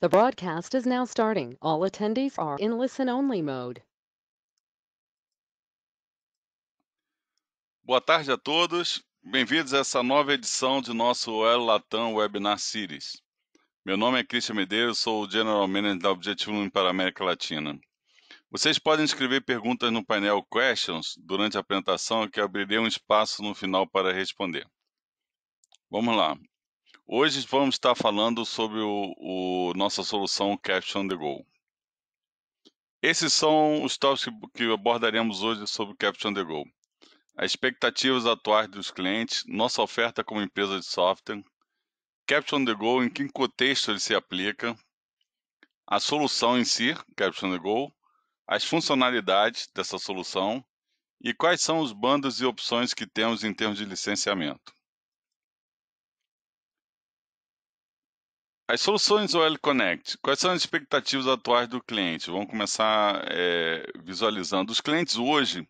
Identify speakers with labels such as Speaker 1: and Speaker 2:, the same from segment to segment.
Speaker 1: The broadcast is now starting. All attendees are in listen-only mode. Boa tarde a todos. Bem-vindos a essa nova edição de nosso El Latam Webinar Series. Meu nome é Cristian Medeiros, sou o General Manager da Objetivo 1 para a América Latina. Vocês podem escrever perguntas no painel Questions durante a apresentação, que abrirei um espaço no final para responder. Vamos lá. Hoje vamos estar falando sobre o, o, nossa solução Cash on the Go. Esses são os tópicos que abordaremos hoje sobre o Cash on the Go. As expectativas atuais dos clientes, nossa oferta como empresa de software, Caption the Go, em que contexto ele se aplica, a solução em si, Caption the Go, as funcionalidades dessa solução e quais são os bandos e opções que temos em termos de licenciamento. As soluções OL Connect, quais são as expectativas atuais do cliente? Vamos começar é, visualizando. Os clientes hoje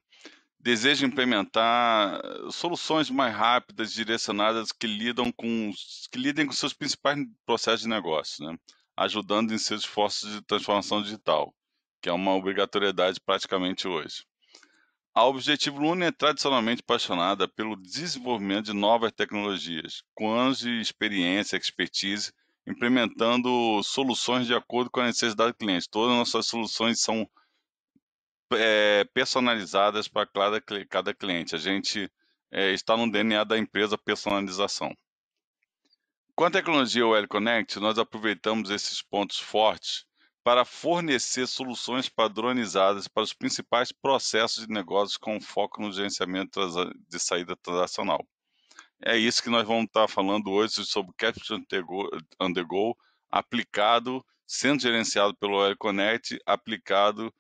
Speaker 1: desejam implementar soluções mais rápidas, direcionadas, que, lidam com, que lidem com seus principais processos de negócio, né? ajudando em seus esforços de transformação digital, que é uma obrigatoriedade praticamente hoje. A Objetivo Luna é tradicionalmente apaixonada pelo desenvolvimento de novas tecnologias, com anos de experiência, expertise implementando soluções de acordo com a necessidade do cliente. Todas as nossas soluções são é, personalizadas para cada, cada cliente. A gente é, está no DNA da empresa personalização. Com a tecnologia OL Connect, nós aproveitamos esses pontos fortes para fornecer soluções padronizadas para os principais processos de negócios com foco no gerenciamento de saída transacional. É isso que nós vamos estar tá falando hoje sobre Capture on the Go aplicado, sendo gerenciado pelo OL Connect, aplicado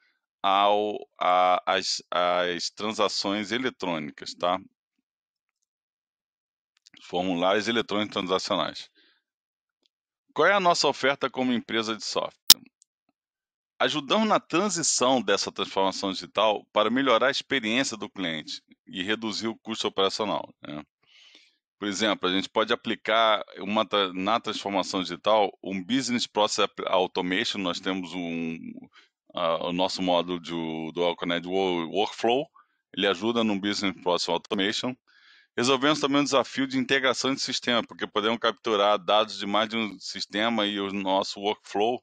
Speaker 1: ao, a, as, as transações eletrônicas, tá? Formulários eletrônicos transacionais. Qual é a nossa oferta como empresa de software? Ajudamos na transição dessa transformação digital para melhorar a experiência do cliente e reduzir o custo operacional. Né? Por exemplo, a gente pode aplicar uma, na transformação digital um Business Process Automation. Nós temos um, uh, o nosso módulo de, do Alconet Workflow. Ele ajuda no Business Process Automation. Resolvemos também o um desafio de integração de sistema, porque podemos capturar dados de mais de um sistema e o nosso workflow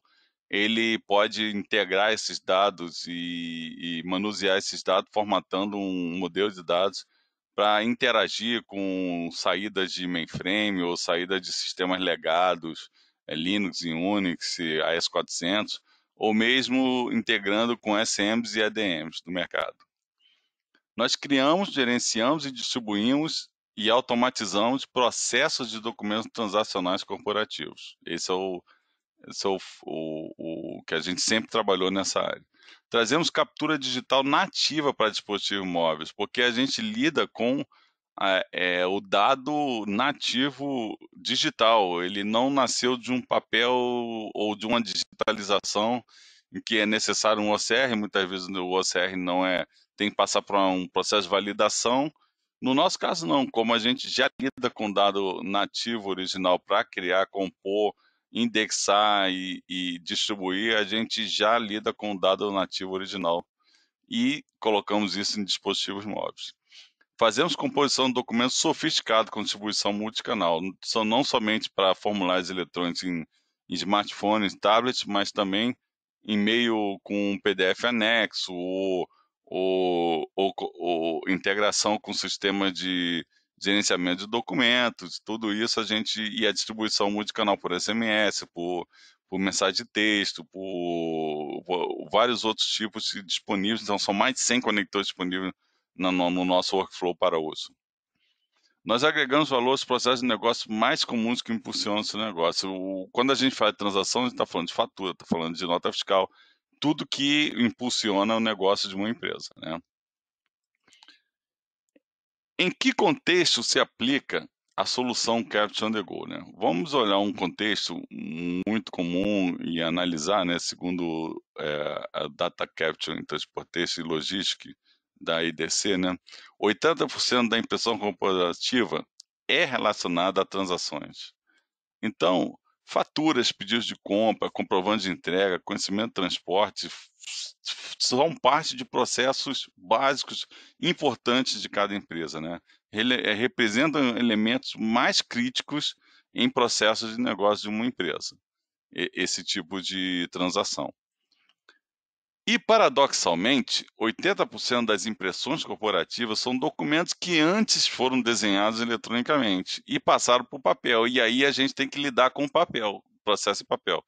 Speaker 1: ele pode integrar esses dados e, e manusear esses dados, formatando um modelo de dados para interagir com saídas de mainframe ou saída de sistemas legados, é, Linux e Unix, AS400, ou mesmo integrando com SMs e ADMs do mercado. Nós criamos, gerenciamos e distribuímos e automatizamos processos de documentos transacionais corporativos. Esse é o, esse é o, o, o que a gente sempre trabalhou nessa área. Trazemos captura digital nativa para dispositivos móveis, porque a gente lida com a, é, o dado nativo digital, ele não nasceu de um papel ou de uma digitalização em que é necessário um OCR, muitas vezes o OCR não é, tem que passar por um processo de validação. No nosso caso, não, como a gente já lida com dado nativo original para criar, compor, indexar e, e distribuir, a gente já lida com o dado nativo original e colocamos isso em dispositivos móveis. Fazemos composição de documentos sofisticados com distribuição multicanal, são não somente para formulários eletrônicos em, em smartphones, tablets, mas também em meio com um PDF anexo ou, ou, ou, ou integração com sistemas de, gerenciamento de documentos, tudo isso a gente e a distribuição multicanal por SMS, por, por mensagem de texto, por, por vários outros tipos disponíveis. Então são mais de 100 conectores disponíveis no, no nosso workflow para uso. Nós agregamos valor aos processos de negócio mais comuns que impulsionam esse negócio. O, quando a gente fala de transação, a gente está falando de fatura, está falando de nota fiscal, tudo que impulsiona o negócio de uma empresa. Né? Em que contexto se aplica a solução Capture on the Go? Né? Vamos olhar um contexto muito comum e analisar, né, segundo é, a Data Capture em Transportation e Logística da IDC, né, 80% da impressão corporativa é relacionada a transações. Então, Faturas, pedidos de compra, comprovantes de entrega, conhecimento de transporte são parte de processos básicos importantes de cada empresa, né? Eh, representam elementos mais críticos em processos de negócio de uma empresa, esse tipo de transação. E, paradoxalmente, 80% das impressões corporativas são documentos que antes foram desenhados eletronicamente e passaram para o papel. E aí a gente tem que lidar com o papel, processo em papel.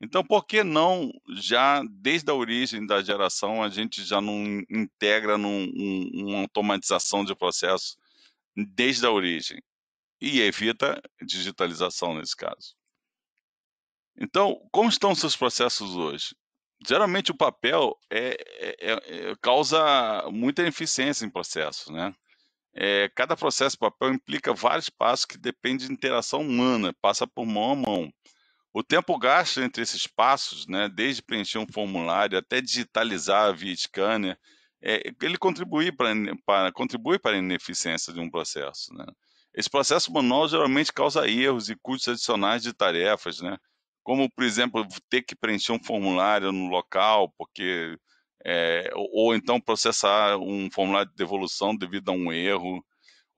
Speaker 1: Então, por que não, já desde a origem da geração, a gente já não integra uma automatização de processo desde a origem? E evita digitalização nesse caso. Então, como estão seus processos hoje? geralmente o papel é, é, é, é, causa muita ineficiência em processos, né? É, cada processo de papel implica vários passos que dependem de interação humana, passa por mão a mão. O tempo gasto entre esses passos, né, desde preencher um formulário até digitalizar via scanner, é, ele contribui para, para, contribui para a ineficiência de um processo. Né? Esse processo manual geralmente causa erros e custos adicionais de tarefas, né? como, por exemplo, ter que preencher um formulário no local, porque é, ou então processar um formulário de devolução devido a um erro,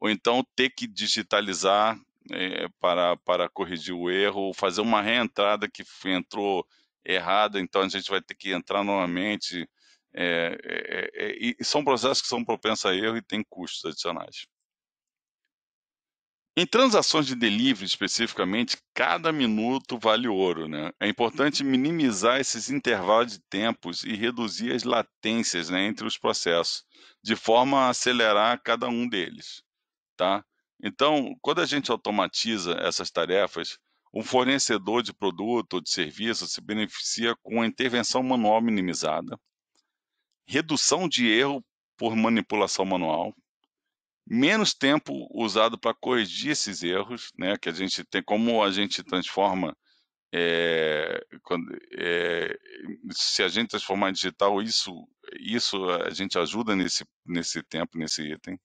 Speaker 1: ou então ter que digitalizar é, para, para corrigir o erro, ou fazer uma reentrada que entrou errada, então a gente vai ter que entrar novamente. É, e são processos que são propensos a erro e têm custos adicionais. Em transações de delivery, especificamente, cada minuto vale ouro. Né? É importante minimizar esses intervalos de tempos e reduzir as latências né, entre os processos, de forma a acelerar cada um deles. Tá? Então, quando a gente automatiza essas tarefas, um fornecedor de produto ou de serviço se beneficia com a intervenção manual minimizada, redução de erro por manipulação manual, menos tempo usado para corrigir esses erros, né? Que a gente tem como a gente transforma é, quando, é, se a gente transformar em digital, isso, isso a gente ajuda nesse, nesse tempo, nesse item.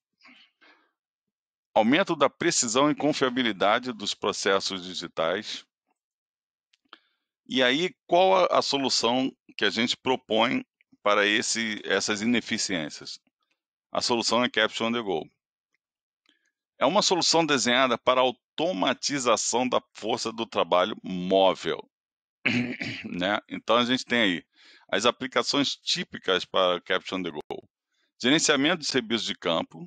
Speaker 1: Aumento da precisão e confiabilidade dos processos digitais. E aí, qual a, a solução que a gente propõe para esse, essas ineficiências? A solução é Capture on the Go é uma solução desenhada para automatização da força do trabalho móvel. né? Então a gente tem aí as aplicações típicas para Caption the Go: gerenciamento de serviços de campo,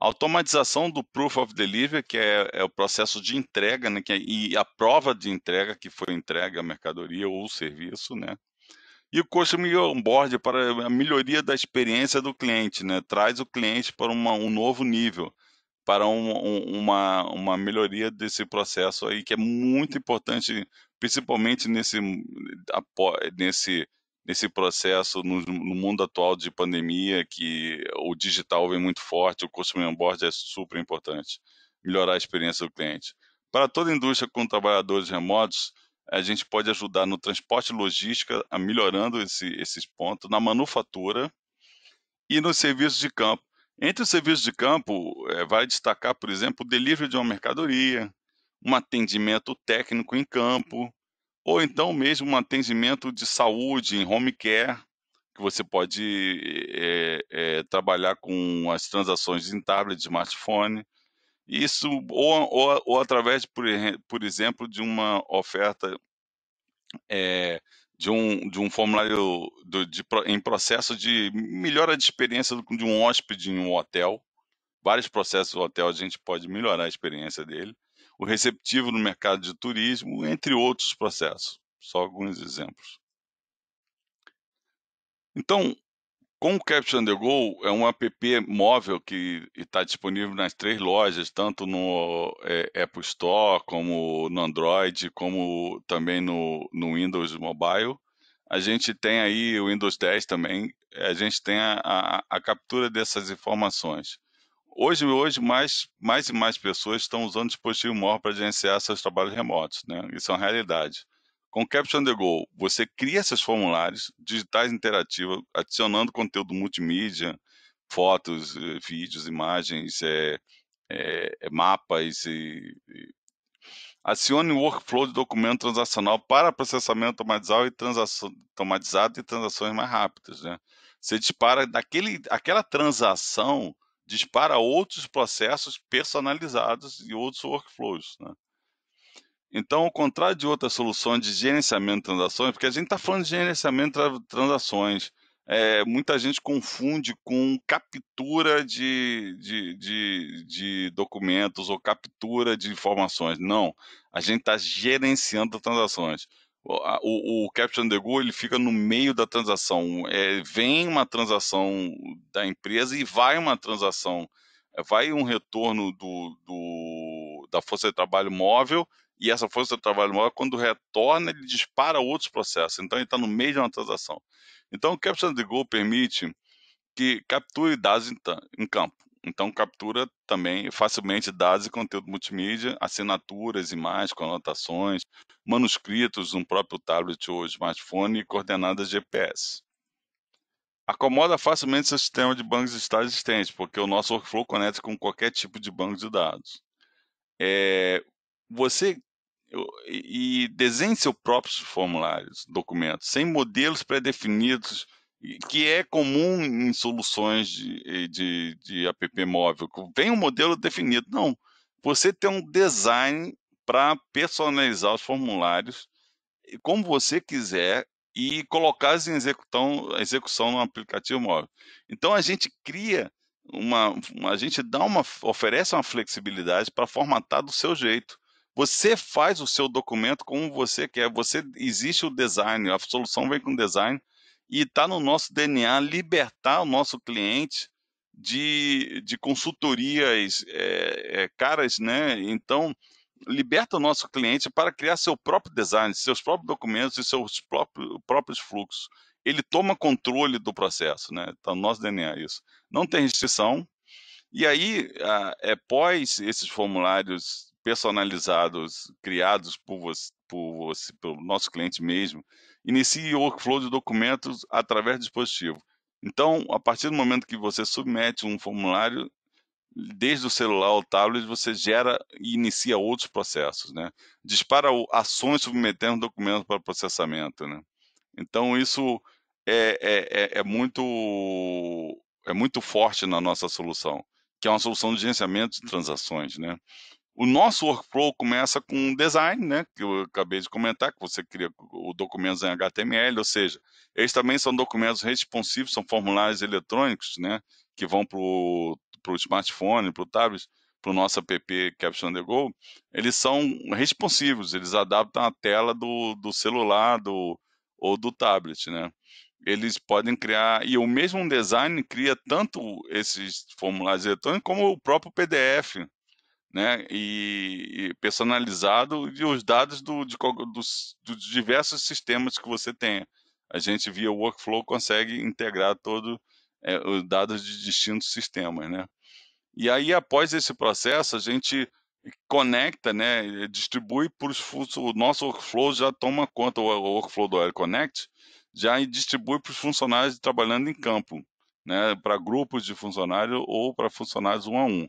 Speaker 1: automatização do Proof of Delivery, que é, é o processo de entrega né, é, e a prova de entrega que foi entregue a mercadoria ou o serviço, né? E o Customer Onboard para a melhoria da experiência do cliente, né? Traz o cliente para uma, um novo nível para um, um, uma, uma melhoria desse processo aí, que é muito importante, principalmente nesse, nesse, nesse processo no, no mundo atual de pandemia, que o digital vem muito forte, o customer onboard é super importante, melhorar a experiência do cliente. Para toda a indústria com trabalhadores remotos, a gente pode ajudar no transporte e logística, melhorando esse, esses pontos, na manufatura e nos serviços de campo entre os serviços de campo, é, destacar, por exemplo, o delivery de uma mercadoria, um atendimento técnico em campo, ou então mesmo um atendimento de saúde em home care, que você pode é, é, trabalhar com as transações em tablet, smartphone, isso ou, ou, ou através, por, por, exemplo, de uma oferta é, de um, de um formulário do, de, em processo de melhora de experiência de um hóspede em um hotel. Vários processos do hotel a gente pode melhorar a experiência dele. O receptivo no mercado de turismo, entre outros processos. Só alguns exemplos. Então, com o Capture on the Go, é um app móvel que está disponível nas três lojas, tanto no é, Apple Store, como no Android, como também no, no, Windows Mobile. A gente tem aí o Windows 10 também, a gente tem a, a, a captura dessas informações. Hoje, hoje mais, mais e mais pessoas estão usando dispositivo móvel para gerenciar seus trabalhos remotos, né? Isso é uma realidade. Com o Capture on the Go, você cria esses formulários digitais interativos, adicionando conteúdo multimídia, fotos, eh, vídeos, imagens, é, é, mapas. E, e... Acione o workflow de documento transacional para processamento automatizado e, transação, automatizado e transações mais rápidas. Né? Você dispara daquele, aquela transação dispara outros processos personalizados e outros workflows. Né? Então, ao contrário de outras soluções de gerenciamento de transações, porque a gente está falando de gerenciamento de transações, é, muita gente confunde com captura de, de, de, de, documentos ou captura de informações. Não, a gente está gerenciando transações. O, o, o the Go ele fica no meio da transação. É, vem uma transação da empresa e vai uma transação, é, vai um retorno do, do da força de trabalho móvel e essa força de trabalho maior, quando retorna, ele dispara outros processos. Então, ele está no meio de uma transação. Então, o Capture the Go permite que capture dados em campo. Então, captura também facilmente dados e conteúdo multimídia, assinaturas, imagens, conotações, manuscritos no próprio tablet ou smartphone e coordenadas GPS. Acomoda facilmente seu sistema de bancos de dados existentes, porque o nosso workflow conecta com qualquer tipo de banco de dados. É, você e desenhe seus próprios formulários, documentos, sem modelos pré-definidos, que é comum em soluções de, de, de app móvel. vem um modelo definido. Não. Você tem um design para personalizar os formulários como você quiser e colocar em execução, execução no aplicativo móvel. Então a gente cria uma, a gente dá uma, oferece uma flexibilidade para formatar do seu jeito. Você faz o seu documento como você quer. Você existe o design, a solução vem com design e está no nosso DNA libertar o nosso cliente de, de consultorias é, é, caras, né? Então liberta o nosso cliente para criar seu próprio design, seus próprios documentos e seus próprios, próprios fluxos. Ele toma controle do processo, né? Tá no nosso DNA isso. Não tem restrição. E aí, após é, pós esses formulários personalizados, criados por você, por você, pelo nosso cliente mesmo, inicie o workflow de documentos através do dispositivo. Então, a partir do momento que você submete um formulário, desde o celular ao tablet, você gera e inicia outros processos, né? Dispara ações submetendo documentos para processamento, né? Então, isso é, é, é, é, muito, é muito forte na nossa solução, que é uma solução de gerenciamento de transações, né? O nosso workflow começa com um design, né, que eu acabei de comentar, que você cria o documentos em HTML, ou seja, eles também são documentos responsivos, são formulários eletrônicos, né, que vão para o smartphone, para o tablet, para o nosso app Caption the Go, eles são responsivos, eles adaptam a tela do, do celular do, ou do tablet, né? Eles podem criar, e o mesmo design cria tanto esses formulários eletrônicos como o próprio PDF, né, e, personalizado e os dados do, de, dos, dos diversos sistemas que você tenha. A gente via o workflow consegue integrar todos é, os dados de distintos sistemas, né? E aí após esse processo a gente conecta, né, eh, distribui para os o nosso workflow já toma conta o workflow do AirConnect já distribui para os funcionários trabalhando em campo, né, para grupos de funcionários ou para funcionários um a um.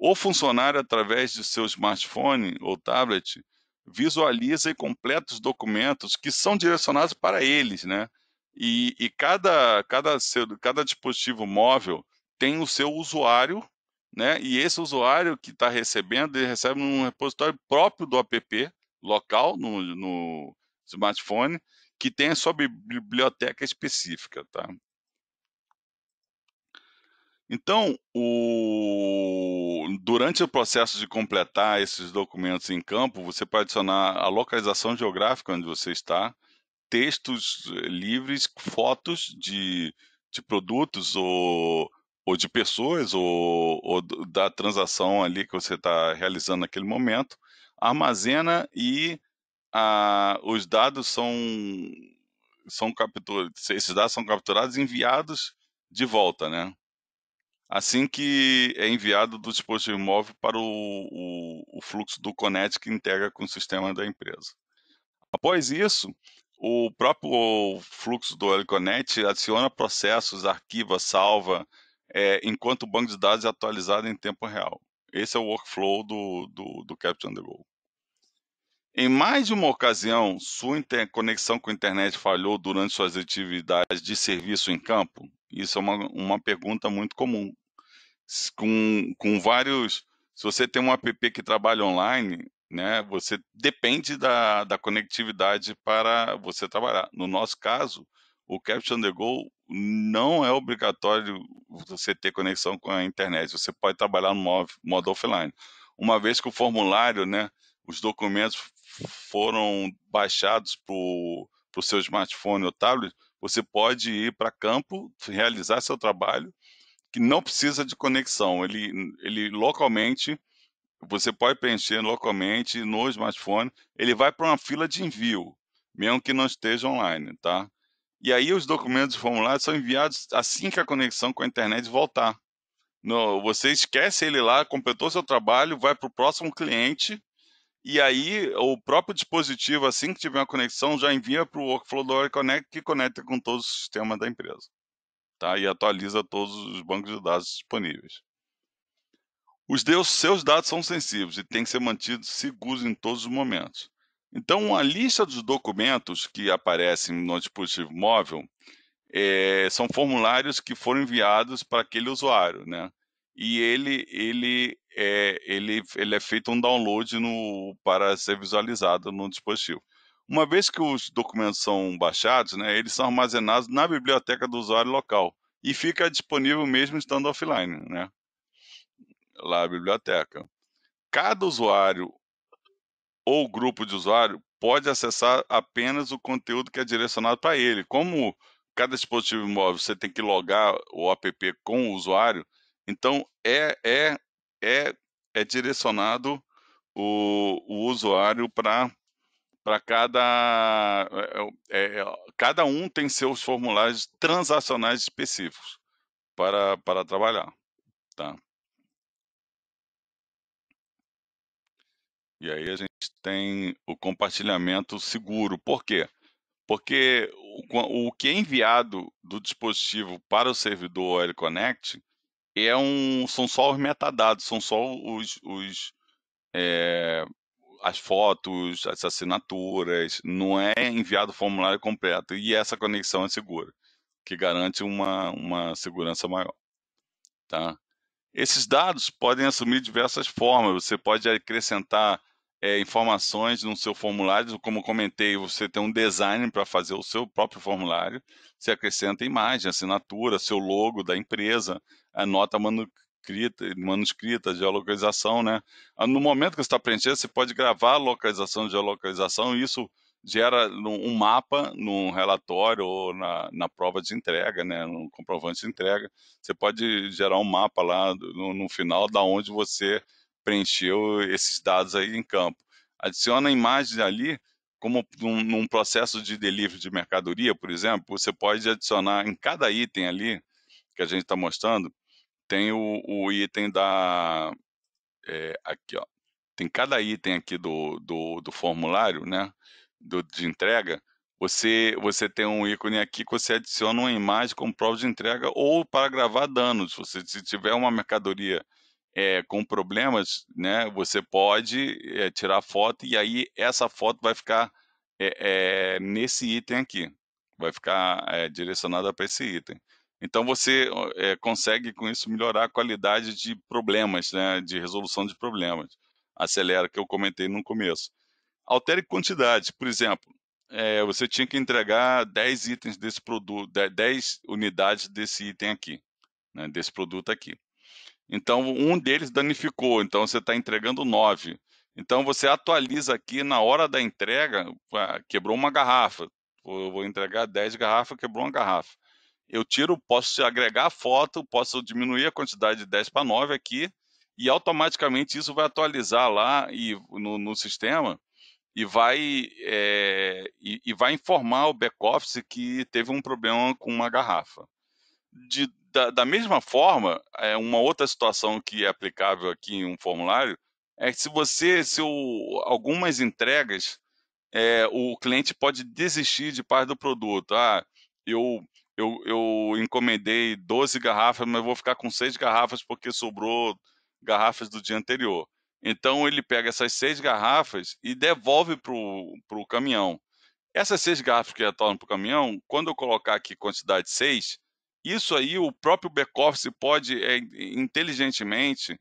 Speaker 1: O funcionário, através de seu smartphone ou tablet, visualiza e completa os documentos que são direcionados para eles, né? E, e cada, cada, cada dispositivo móvel tem o seu usuário, né? E esse usuário que está recebendo, ele recebe num repositório próprio do app local no, no smartphone, que tem a sua biblioteca específica, tá? Então, o... durante o processo de completar esses documentos em campo, você pode adicionar a localização geográfica onde você está, textos eh, livres, fotos de, de produtos ou, ou de pessoas ou, ou da transação ali que você está realizando naquele momento, armazena e a, os dados são, são capturados, esses dados são capturados e enviados de volta, né? assim que é enviado do dispositivo móvel para o, o, o fluxo do Connect que integra com o sistema da empresa. Após isso, o próprio fluxo do Elconet adiciona processos, arquiva, salva, é, enquanto o banco de dados é atualizado em tempo real. Esse é o workflow do, do, do Capture on the Go. Em mais de uma ocasião, sua conexão com a internet falhou durante suas atividades de serviço em campo? Isso é uma, uma pergunta muito comum. Com, com vários. Se você tem um app que trabalha online, né, você depende da, da conectividade para você trabalhar. No nosso caso, o Caption the Go não é obrigatório você ter conexão com a internet. Você pode trabalhar no modo offline. Uma vez que o formulário, né, os documentos foram baixados para o seu smartphone ou tablet, você pode ir para campo, realizar seu trabalho, que não precisa de conexão. Ele, ele localmente, você pode preencher localmente no smartphone, ele vai para uma fila de envio, mesmo que não esteja online, tá? E aí os documentos formulários são enviados assim que a conexão com a internet voltar. No, você esquece ele lá, completou seu trabalho, vai para o próximo cliente e aí o próprio dispositivo, assim que tiver uma conexão, já envia para o workflow do Oracle Connect, que conecta com todos os sistemas da empresa. Tá? E atualiza todos os bancos de dados disponíveis. Os deus, seus dados são sensíveis e têm que ser mantidos seguros em todos os momentos. Então, a lista dos documentos que aparecem no dispositivo móvel é, são formulários que foram enviados para aquele usuário, né? E ele, ele é, ele, ele é feito um download no, para ser visualizado no dispositivo. Uma vez que os documentos são baixados, né, eles são armazenados na biblioteca do usuário local e fica disponível mesmo estando offline, né? Lá na biblioteca. Cada usuário ou grupo de usuário pode acessar apenas o conteúdo que é direcionado para ele. Como cada dispositivo móvel você tem que logar o app com o usuário, então é, é é, é direcionado o, o usuário para para cada é, é, é, cada um tem seus formulários transacionais específicos para, para trabalhar, tá? E aí a gente tem o compartilhamento seguro. Por quê? Porque o, o que é enviado do dispositivo para o servidor L Connect é um, são só os metadados, são só os, os é, as fotos, as assinaturas, não é enviado o formulário completo. E essa conexão é segura, que garante uma, uma segurança maior. Tá? Esses dados podem assumir diversas formas. Você pode acrescentar é, informações no seu formulário, como comentei, você tem um design para fazer o seu próprio formulário. Você acrescenta imagem, assinatura, seu logo da empresa, a nota manuscrita, manuscrita geolocalização, né? Ah, no momento que você está preenchendo, você pode gravar localização, geolocalização, e isso gera um mapa num relatório ou na, na prova de entrega, né, no comprovante de entrega. Você pode gerar um mapa lá no, no final da onde você preencheu esses dados aí em campo. Adiciona imagem ali, como num, num processo de delivery de mercadoria, por exemplo, você pode adicionar em cada item ali que a gente está mostrando, tem o, o item da. É, aqui, ó. Tem cada item aqui do, do, do formulário, né? Do, de entrega. Você, você tem um ícone aqui que você adiciona uma imagem como prova de entrega ou para gravar danos. Você, se tiver uma mercadoria é, com problemas, né, você pode é, tirar foto e aí essa foto vai ficar é, nesse item aqui, vai ficar direcionada para esse item. Então você é, consegue com isso melhorar a qualidade de problemas, né, de resolução de problemas. Acelera, que eu comentei no começo. Altere quantidade, por exemplo, é, você tinha que entregar 10 itens desse produto, 10 unidades desse item aqui, né, desse produto aqui. Então um deles danificou, então você está entregando 9. Então você atualiza aqui na hora da entrega, ah, quebrou uma garrafa. Eu vou entregar 10 garrafas, quebrou uma garrafa eu tiro, posso agregar a foto, posso diminuir a quantidade de 10 para 9 aqui, e automaticamente isso vai atualizar lá e, no, no sistema e vai, é, e, e, vai informar o back-office que teve um problema com uma garrafa. De, da, da, mesma forma, é, uma outra situação que é aplicável aqui em um formulário é que se você, se o, algumas entregas, é, o cliente pode desistir de parte do produto. Ah, eu eu, eu encomendei 12 garrafas, mas vou ficar com 6 garrafas porque sobrou garrafas do dia anterior. Então ele pega essas seis garrafas e devolve para o caminhão. Essas seis garrafas que retornam para o caminhão, quando eu colocar aqui quantidade 6, isso aí o próprio back-office pode é, inteligentemente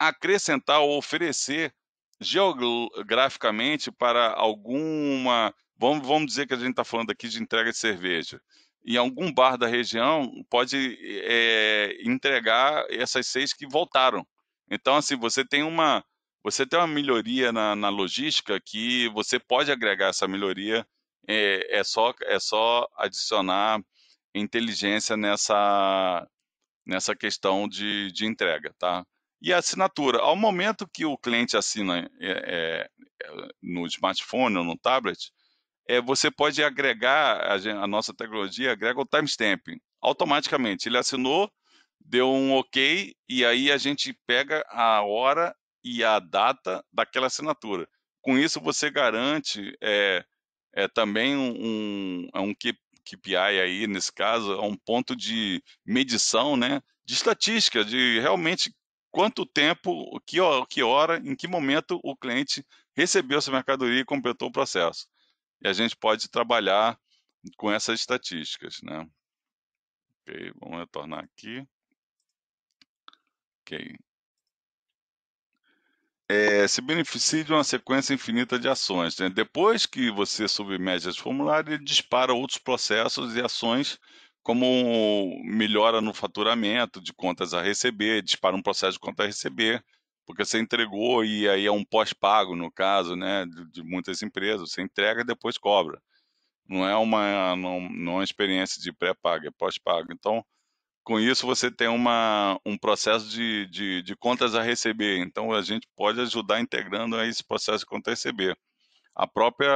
Speaker 1: acrescentar ou oferecer geograficamente para alguma. Vamos, vamos dizer que a gente está falando aqui de entrega de cerveja em algum bar da região pode é, entregar essas seis que voltaram. Então, assim, você tem uma você tem uma melhoria na, na logística que você pode agregar essa melhoria. É, é, só é só adicionar inteligência nessa nessa questão de, de entrega, tá? E a assinatura, ao momento que o cliente assina é, é, no smartphone ou no tablet, é, você pode agregar, a, a nossa tecnologia agrega o timestamp automaticamente. Ele assinou, deu um ok, e aí a gente pega a hora e a data daquela assinatura. Com isso, você garante é, é também um, um, KPI é aí, nesse caso, é um ponto de medição, né? De estatística, de realmente quanto tempo, que hora, em que momento o cliente recebeu essa mercadoria e completou o processo e a gente pode trabalhar com essas estatísticas, né? Ok, vamos retornar aqui. Ok. É, se beneficia de uma sequência infinita de ações. Né? Depois que você submete esse formulário, ele dispara outros processos e ações, como melhora no faturamento de contas a receber, dispara um processo de contas a receber, porque você entregou e aí é um pós-pago no caso, né, de, de, muitas empresas, você entrega e depois cobra. Não é uma não, não é uma experiência de pré-pago, é pós-pago. Então, com isso você tem uma, um processo de, de, de, contas a receber. Então, a gente pode ajudar integrando esse processo de contas a receber. A própria,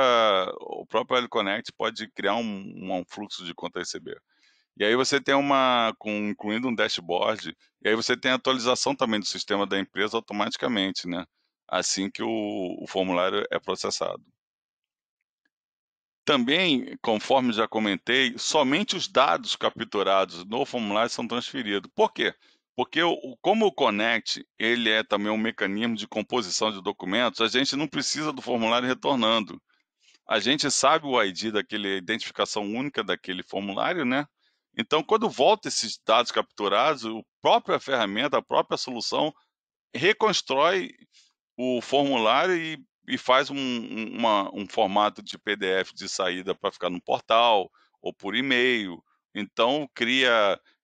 Speaker 1: o próprio L Connect pode criar um, um fluxo de contas a receber. E aí você tem uma, com, incluindo um dashboard, e aí você tem a atualização também do sistema da empresa automaticamente, né? Assim que o, o formulário é processado. Também, conforme já comentei, somente os dados capturados no formulário são transferidos. Por quê? Porque o, como o Connect ele é também um mecanismo de composição de documentos, a gente não precisa do formulário retornando. A gente sabe o ID daquele a identificação única daquele formulário, né? Então, quando volta esses dados capturados, a própria ferramenta, a própria solução reconstrói o formulário e, e faz um, uma, um formato de PDF de saída para ficar no portal ou por e-mail. Então, cria,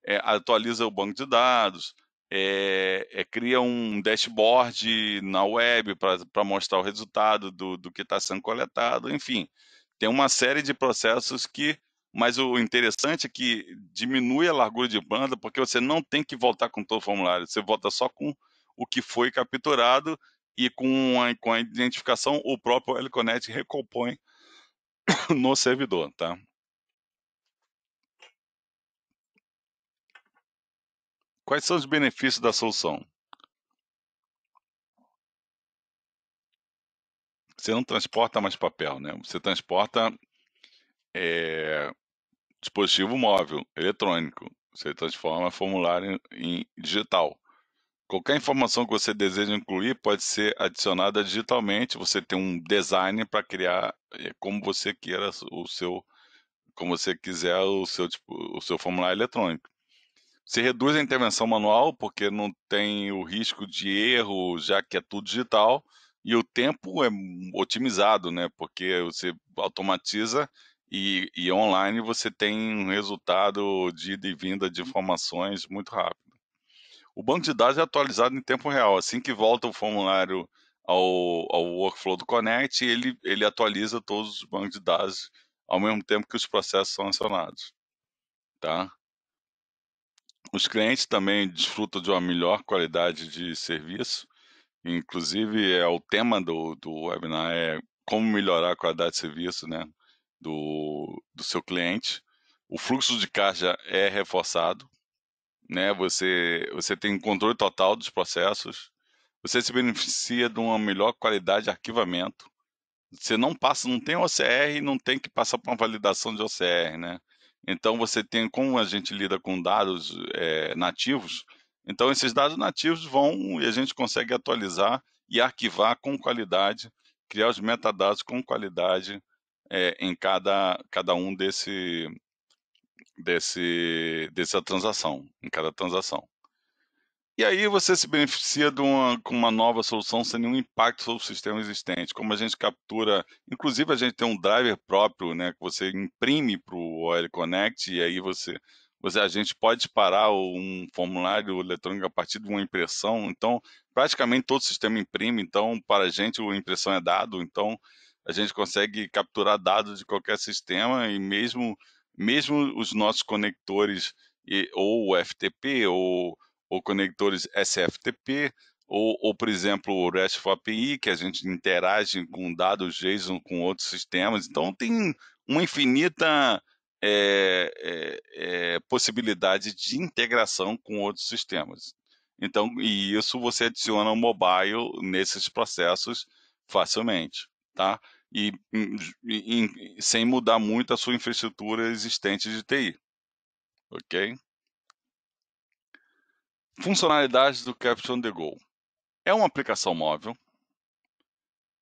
Speaker 1: é, atualiza o banco de dados, é, é, cria um dashboard na web para mostrar o resultado do, do que está sendo coletado, enfim. Tem uma série de processos que mas o interessante é que diminui a largura de banda, porque você não tem que voltar com todo o formulário, você volta só com o que foi capturado e com a, com a identificação o próprio Heliconet recompõe no servidor, tá? Quais são os benefícios da solução? Você não transporta mais papel, né? Você transporta é, dispositivo móvel, eletrônico. Você transforma formulário em, digital. Qualquer informação que você deseja incluir pode ser adicionada digitalmente. Você tem um design para criar eh, como você queira o seu, como você quiser o seu, tipo, o seu formulário eletrônico. Se reduz a intervenção manual, porque não tem o risco de erro, já que é tudo digital, e o tempo é otimizado, né? Porque você automatiza e, e online você tem um resultado de ida e vinda de informações muito rápido. O banco de dados é atualizado em tempo real. Assim que volta o formulário ao, ao workflow do Connect, ele, ele atualiza todos os bancos de dados ao mesmo tempo que os processos são acionados. Tá? Os clientes também desfrutam de uma melhor qualidade de serviço. Inclusive, é o tema do, do webinar é como melhorar a qualidade de serviço, né? do, do seu cliente. O fluxo de caixa é reforçado, né? Você, você tem controle total dos processos, você se beneficia de uma melhor qualidade de arquivamento. Você não passa, não tem OCR, não tem que passar por uma validação de OCR, né? Então você tem, como a gente lida com dados é, nativos, então esses dados nativos vão e a gente consegue atualizar e arquivar com qualidade, criar os metadados com qualidade é, em cada, cada um desse, desse, dessa transação, em cada transação. E aí você se beneficia de uma, com uma nova solução sem nenhum impacto sobre o sistema existente. Como a gente captura, inclusive a gente tem um driver próprio, né, que você imprime para o OL Connect e aí você, você a gente pode parar um formulário eletrônico a partir de uma impressão. Então, praticamente todo o sistema imprime. Então, para a gente, a impressão é dado. Então, a gente consegue capturar dados de qualquer sistema e mesmo, mesmo os nossos conectores, ou FTP, ou, ou conectores SFTP, ou, ou, por exemplo, o RESTful API, que a gente interage com dados JSON com outros sistemas. Então, tem uma infinita é, é, é, possibilidade de integração com outros sistemas. Então, e isso você adiciona o mobile nesses processos facilmente, tá? e, hum, e, e, sem mudar muito a sua infraestrutura existente de TI. Ok? Funcionalidades do Capture on the Go. É uma aplicação móvel.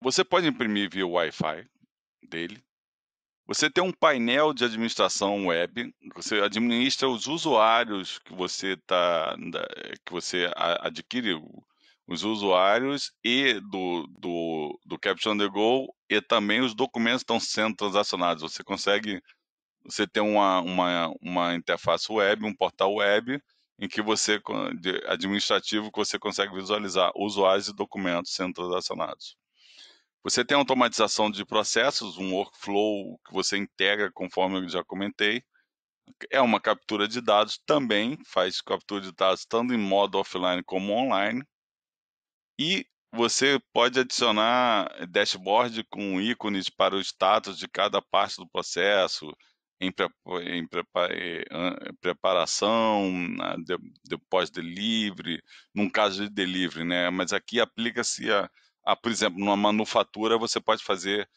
Speaker 1: Você pode imprimir via Wi-Fi dele. Você tem um painel de administração web. Você administra os usuários que você tá, que você adquire os usuários e do, do, do Capture on the Go e também os documentos estão sendo transacionados. Você consegue, você tem uma, uma, uma interface web, um portal web, em que você, administrativo, que você consegue visualizar usuários e documentos sendo transacionados. Você tem automatização de processos, um workflow que você integra conforme eu já comentei, é uma captura de dados também, faz captura de dados tanto em modo offline como online. E você pode adicionar eh, dashboard com ícones para o status de cada parte do processo, em, em eh, preparação, de, depois delivery, num caso de delivery, né? Mas aqui aplica-se a, a, por exemplo, numa manufatura você pode fazer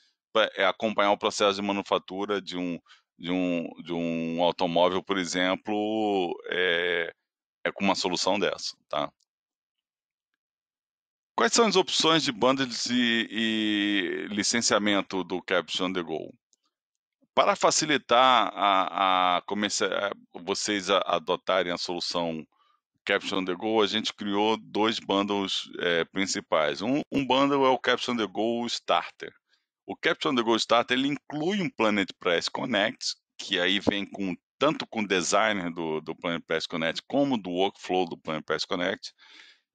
Speaker 1: é acompanhar o processo de manufatura de um de um, de um automóvel, por exemplo, é, é com uma solução dessa, tá? Quais são as opções de bundles e, e licenciamento do Capture on the Go? Para facilitar a, a, a vocês a, adotarem a solução Capture on the Go, a gente criou dois bundles é, principais. Um, um, bundle é o Capture on the Go Starter. O Capture on the Go Starter ele inclui um Planet Press Connect, que aí vem com tanto com o designer do, do Planet Press Connect como do workflow do Planet Press Connect.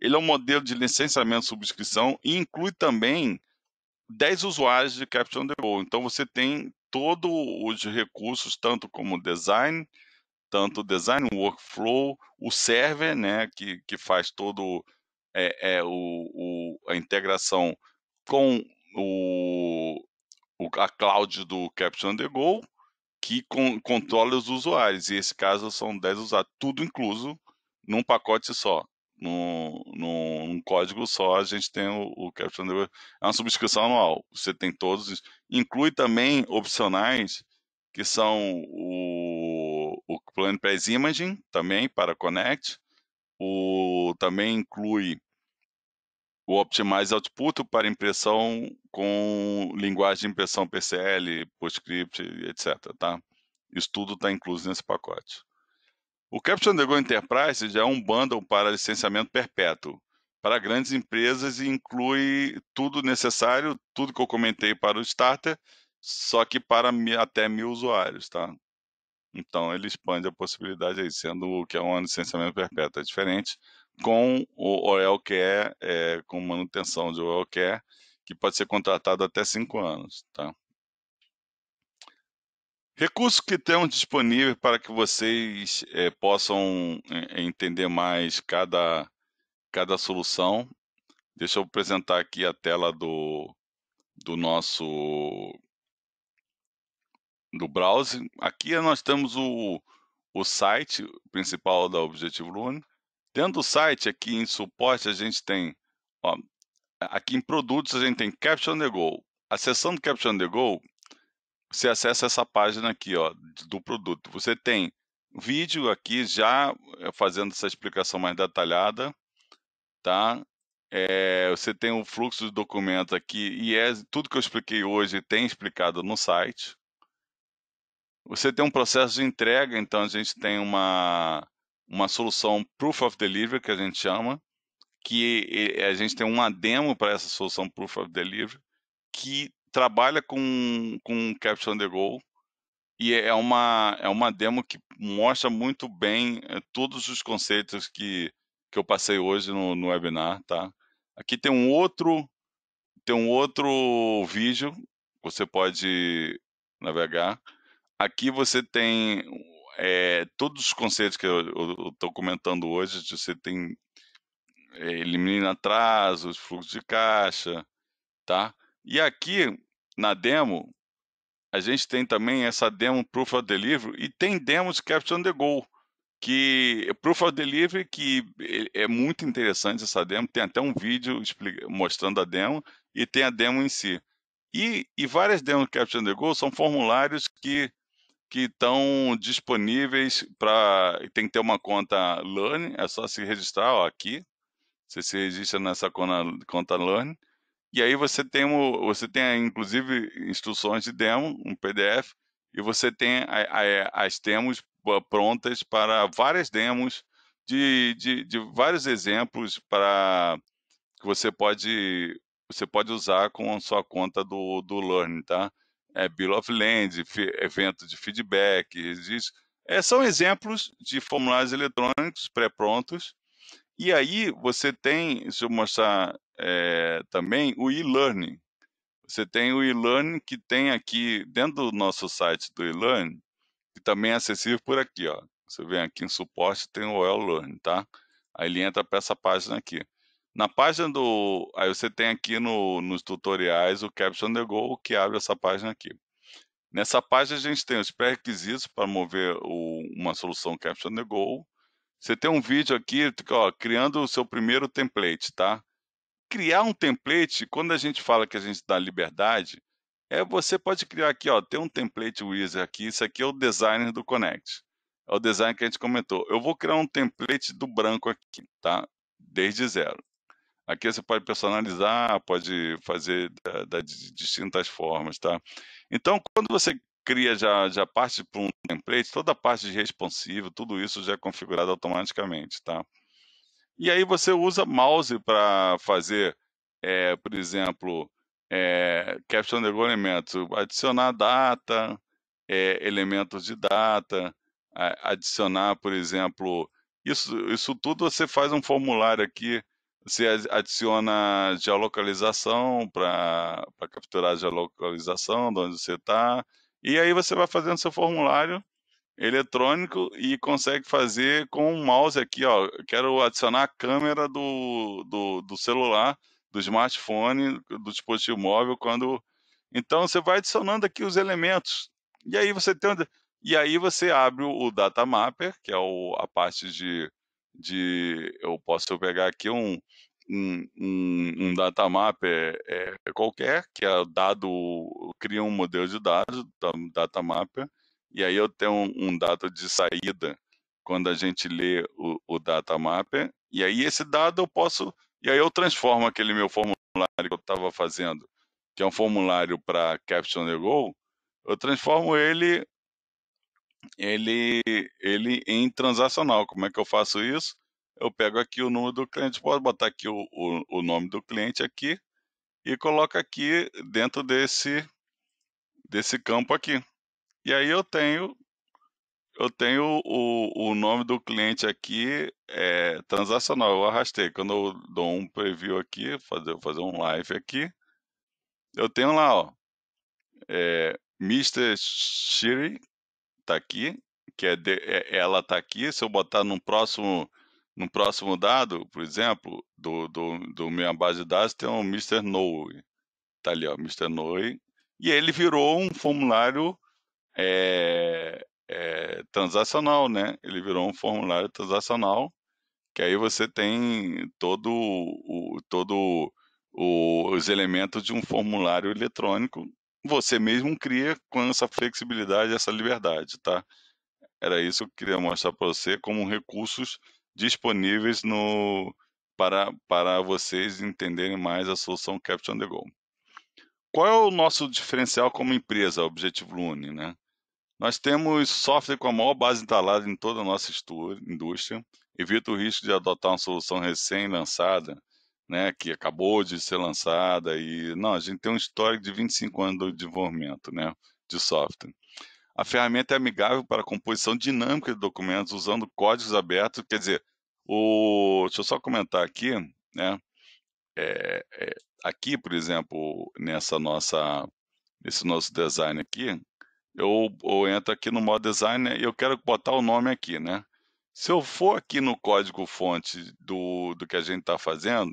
Speaker 1: Ele é um modelo de licenciamento subscrição e inclui também 10 usuários de Capture on the Go. Então você tem todos os recursos, tanto como design, tanto design workflow, o server, né, que, que faz todo é, é o, o, a integração com o, o, a cloud do Capture on the Go, que con, controla os usuários. E esse caso são 10 usuários, tudo incluso num pacote só num, num, código só, a gente tem o, o Capture Underwear. É uma subscrição anual. Você tem todos. Inclui também opcionais que são o, o plano Pass Imaging, também para Connect. O, também inclui o Optimize Output para impressão com linguagem de impressão PCL, PostScript, etc. Tá? Isso tudo está incluso nesse pacote. O Capture Go Enterprise já é um bundle para licenciamento perpétuo para grandes empresas e inclui tudo necessário, tudo que eu comentei para o Starter, só que para até mil usuários, tá? Então ele expande a possibilidade aí, sendo o que é um licenciamento perpétuo é diferente, com o OELQE, é, com manutenção de OELQE, que pode ser contratado até cinco anos, tá? Recursos que temos disponíveis para que vocês é, possam eh, entender mais cada, cada solução. Deixa eu apresentar aqui a tela do, do nosso do browser. Aqui nós temos o, o site principal da Objetivo Lune. Dentro do site, aqui em suporte, a gente tem, ó, aqui em produtos, a gente tem Caption the Go. Acessando Caption the Go, você acessa essa página aqui ó, do produto. Você tem vídeo aqui já eh, fazendo essa explicação mais detalhada, tá? É, você tem o fluxo de documentos aqui e é tudo que eu expliquei hoje tem explicado no site. Você tem um processo de entrega, então a gente tem uma uma solução proof of delivery que a gente chama, que eh, a gente tem uma demo para essa solução proof of delivery que trabalha com, com Capture on the Go e é, é uma, é uma demo que mostra muito bem eh, todos os conceitos que, que eu passei hoje no, no webinar, tá? Aqui tem um outro tem um outro vídeo, você pode navegar. Aqui você tem é, todos os conceitos que eu estou comentando hoje, você tem é, elimina atrasos, fluxo de caixa, tá? E aqui na demo, a gente tem também essa demo Proof of Delivery e tem demos Capture on the Go, que Proof of Delivery que é muito interessante essa demo, tem até um vídeo mostrando a demo e tem a demo em si. E, e várias demos Capture on the Go são formulários que que estão disponíveis para tem que ter uma conta Learn, é só se registrar ó, aqui. Você se registra nessa conta, conta Learn e aí você tem, o você tem inclusive instruções de demo, um PDF, e você tem a, a, é, as demos ah, prontas para várias demos de, de, de vários exemplos para que você pode você pode usar com a sua conta do, do Learn, tá? É Bill of Land, evento de feedback, isso. É, são exemplos de formulários eletrônicos pré-prontos. E aí você tem, se eu mostrar é, também o e-learning. Você tem o e-learning que tem aqui dentro do nosso site do e-learning, que também é acessível por aqui, ó. Você vem aqui em suporte, tem o e learning, tá? Aí ele entra para essa página aqui. Na página do, aí você tem aqui no, nos tutoriais o Caption the Go que abre essa página aqui. Nessa página a gente tem os pré-requisitos para mover o, uma solução Caption the Go. Você tem um vídeo aqui, ó, criando o seu primeiro template, tá? criar um template, quando a gente fala que a gente dá liberdade, é você pode criar aqui, ó, tem um template wizard aqui, isso aqui é o designer do Connect. É o design que a gente comentou. Eu vou criar um template do branco aqui, tá? Desde zero. Aqui você pode personalizar, pode fazer da, da, de distintas formas, tá? Então, quando você cria já, já parte para um template, toda a parte de responsivo, tudo isso já é configurado automaticamente, tá? E aí você usa mouse para fazer, é, por exemplo, é, caption undergo elemento, adicionar data, é, elementos de data, adicionar, por exemplo, isso, isso tudo você faz um formulário aqui, você adiciona geolocalização para capturar a geolocalização de onde você está, e aí você vai fazendo seu formulário eletrônico e consegue fazer com o mouse aqui, ó. Quero adicionar a câmera do, do, do celular, do smartphone, do dispositivo móvel, quando. Então você vai adicionando aqui os elementos. E aí você tem. E aí você abre o Data Mapper, que é o, a parte de, de. Eu posso pegar aqui um, um, um, um data map é, é, qualquer, que é dado, cria um modelo de dados, da, data mapper, e aí eu tenho um, um dado de saída quando a gente lê o, o data mapper, e aí esse dado eu posso, e aí eu transformo aquele meu formulário que eu estava fazendo, que é um formulário para Caption the Go, eu transformo ele ele ele em transacional. Como é que eu faço isso? Eu pego aqui o número do cliente, posso botar aqui o, o, o nome do cliente aqui e coloco aqui dentro desse desse campo aqui. E aí eu tenho eu tenho o, o nome do cliente aqui é, transacional. Eu arrastei. Quando eu dou um preview aqui, fazer, fazer um live aqui, eu tenho lá, ó. É, Mr. Shiri tá aqui, que é, de, é ela tá aqui. Se eu botar no próximo no próximo dado, por exemplo, do, do, do minha base de dados tem o Mr. Noe. Tá ali, ó, Mr. Noe. E ele virou um formulário é, é, transacional, né? Ele virou um formulário transacional, que aí você tem todo o, todo o, os elementos de um formulário eletrônico. Você mesmo cria com essa flexibilidade, essa liberdade, tá? Era isso que eu queria mostrar para você como recursos disponíveis no para, para vocês entenderem mais a solução Capture on the Go. Qual é o nosso diferencial como empresa, Objetivo Lune, né? Nós temos software com a maior base instalada em toda a nossa indústria, evita o risco de adotar uma solução recém-lançada, né, que acabou de ser lançada e não, a gente tem um histórico de 25 anos de desenvolvimento, né, de software. A ferramenta é amigável para a composição dinâmica de documentos usando códigos abertos, quer dizer, o deixa eu só comentar aqui, né, é, é, aqui, por exemplo, nessa nossa nesse nosso design aqui, eu, eu entro aqui no modo design né, e eu quero botar o nome aqui, né? Se eu for aqui no código fonte do, do que a gente está fazendo,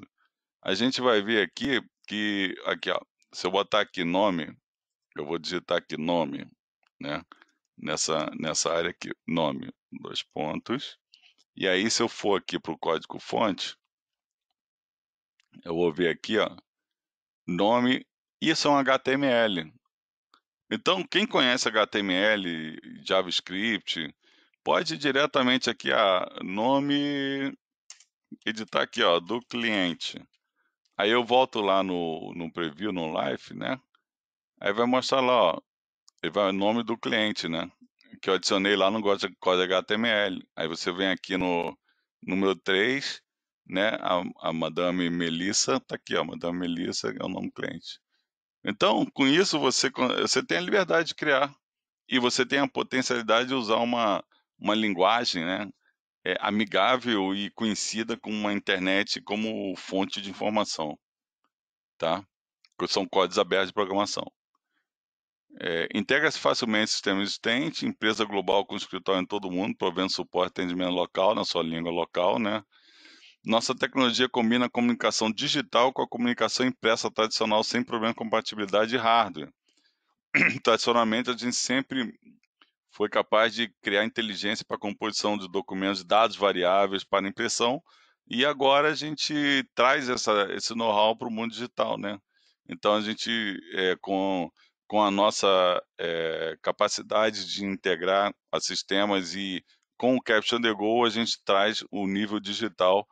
Speaker 1: a gente vai ver aqui que, aqui, ó, se eu botar aqui nome, eu vou digitar aqui nome, né? Nessa, nessa área aqui, nome, dois pontos. E aí, se eu for aqui para o código fonte, eu vou ver aqui, ó, nome, isso é um HTML, então, quem conhece HTML, JavaScript, pode ir diretamente aqui a nome, editar aqui, ó, do cliente. Aí eu volto lá no, no preview, no live, né? Aí vai mostrar lá, ó, ele vai o nome do cliente, né? Que eu adicionei lá no código HTML. Aí você vem aqui no número 3, né? A, a Madame Melissa, tá aqui, ó, Madame Melissa é o nome do cliente. Então, com isso, você, você tem a liberdade de criar e você tem a potencialidade de usar uma, uma linguagem né, é, amigável e conhecida com a internet como fonte de informação. Tá? Que são códigos abertos de programação. É, Integra-se facilmente sistema existente, empresa global com escritório em todo o mundo, provendo suporte e atendimento local na sua língua local, né? Nossa tecnologia combina a comunicação digital com a comunicação impressa tradicional sem problema de compatibilidade de hardware. Tradicionalmente, a gente sempre foi capaz de criar inteligência para a composição de documentos, dados variáveis para impressão, e agora a gente traz essa, esse know-how para o mundo digital, né? Então, a gente, é, com, com a nossa é, capacidade de integrar a sistemas e com o Capture the Go, a gente traz o nível digital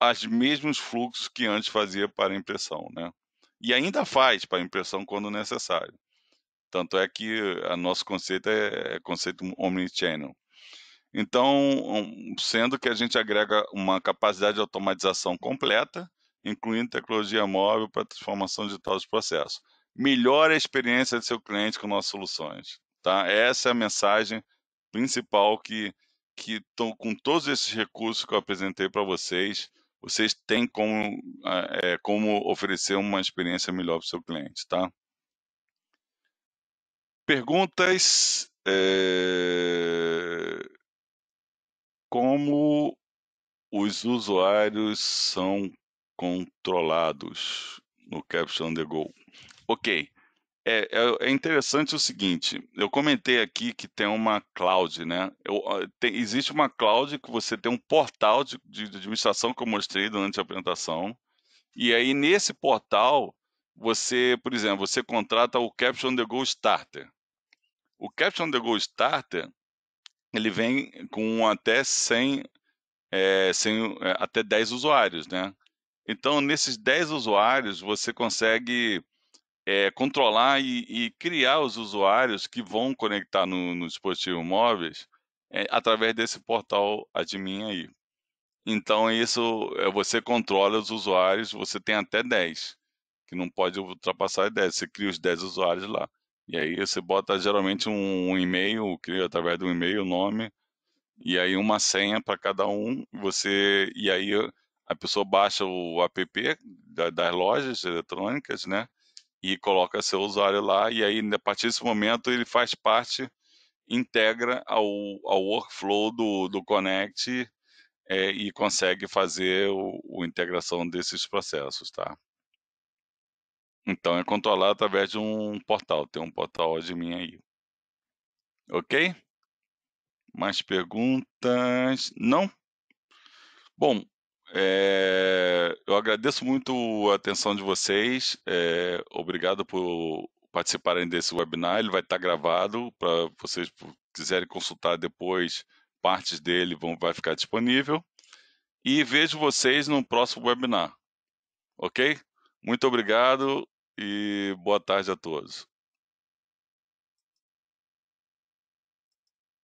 Speaker 1: os mesmos fluxos que antes fazia para impressão, né? E ainda faz para impressão quando necessário. Tanto é que o nosso conceito é, é conceito omnichannel. Então, sendo que a gente agrega uma capacidade de automatização completa, incluindo tecnologia móvel para transformação digital dos processos. Melhora a experiência do seu cliente com nossas soluções. Tá? Essa é a mensagem principal que que com todos esses recursos que eu apresentei para vocês vocês têm como, é, como oferecer uma experiência melhor para o seu cliente, tá? Perguntas. É... Como os usuários são controlados no Caption The Go? Ok. É, é, é, interessante o seguinte, eu comentei aqui que tem uma cloud, né? Eu, tem, existe uma cloud que você tem um portal de, de, administração que eu mostrei durante a apresentação, e aí nesse portal, você, por exemplo, você contrata o Caption The Go Starter. O Caption The Go Starter, ele vem com até 100, é, 100 é, até 10 usuários, né? Então, nesses 10 usuários, você consegue é, controlar e, e, criar os usuários que vão conectar no, no dispositivo móveis é, através desse portal admin aí. Então, isso é, você controla os usuários, você tem até 10, que não pode ultrapassar 10. Você cria os 10 usuários lá. E aí você bota geralmente um, um e-mail, cria através do e-mail o nome, e aí uma senha para cada um. Você E aí a pessoa baixa o app das lojas eletrônicas, né? e coloca seu usuário lá, e aí a partir desse momento ele faz parte, integra ao, ao workflow do, do Connect é, e consegue fazer a integração desses processos, tá? Então é controlado através de um portal, tem um portal de mim aí. Ok? Mais perguntas? Não? Bom, é, eu agradeço muito a atenção de vocês. É, obrigado por participarem desse webinar. Ele vai estar gravado para vocês quiserem consultar depois. Partes dele vão, vai ficar disponível. E vejo vocês no próximo webinar. Ok? Muito obrigado e boa tarde a todos.